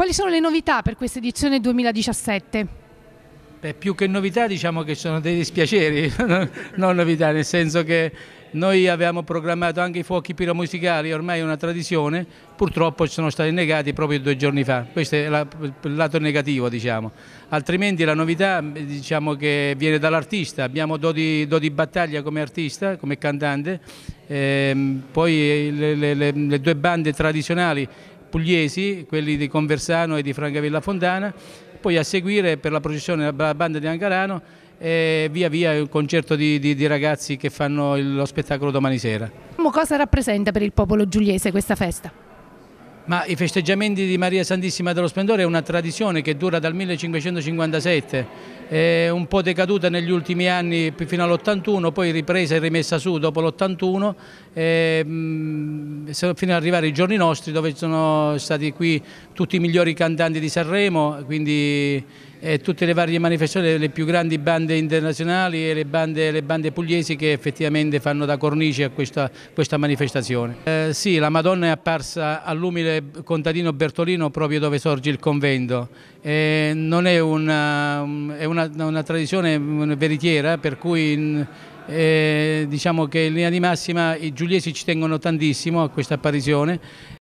Quali sono le novità per questa edizione 2017? Beh, più che novità diciamo che sono dei dispiaceri, non novità, nel senso che noi avevamo programmato anche i fuochi piromusicali, ormai è una tradizione, purtroppo ci sono stati negati proprio due giorni fa, questo è il lato negativo diciamo. Altrimenti la novità diciamo che viene dall'artista, abbiamo Dodi, Dodi Battaglia come artista, come cantante, ehm, poi le, le, le due bande tradizionali pugliesi, quelli di Conversano e di Francavilla Fontana, poi a seguire per la processione la banda di Angarano e via via il concerto di, di, di ragazzi che fanno lo spettacolo domani sera. Cosa rappresenta per il popolo giuliese questa festa? Ma i festeggiamenti di Maria Santissima dello Splendore è una tradizione che dura dal 1557, è un po' decaduta negli ultimi anni fino all'81, poi ripresa e rimessa su dopo l'81, mhmm, fino ad arrivare ai giorni nostri dove sono stati qui tutti i migliori cantanti di Sanremo, quindi tutte le varie manifestazioni, le più grandi bande internazionali e le bande, le bande pugliesi che effettivamente fanno da cornice a questa, questa manifestazione. Eh, sì, la Madonna è apparsa all'umile eh, contadino Bertolino proprio dove sorge il convento. E eh, non è, una, eh, è una, una, tradizione mm, veritiera per cui mm, eh, diciamo che in linea di massima i giuliesi ci tengono tantissimo a questa apparizione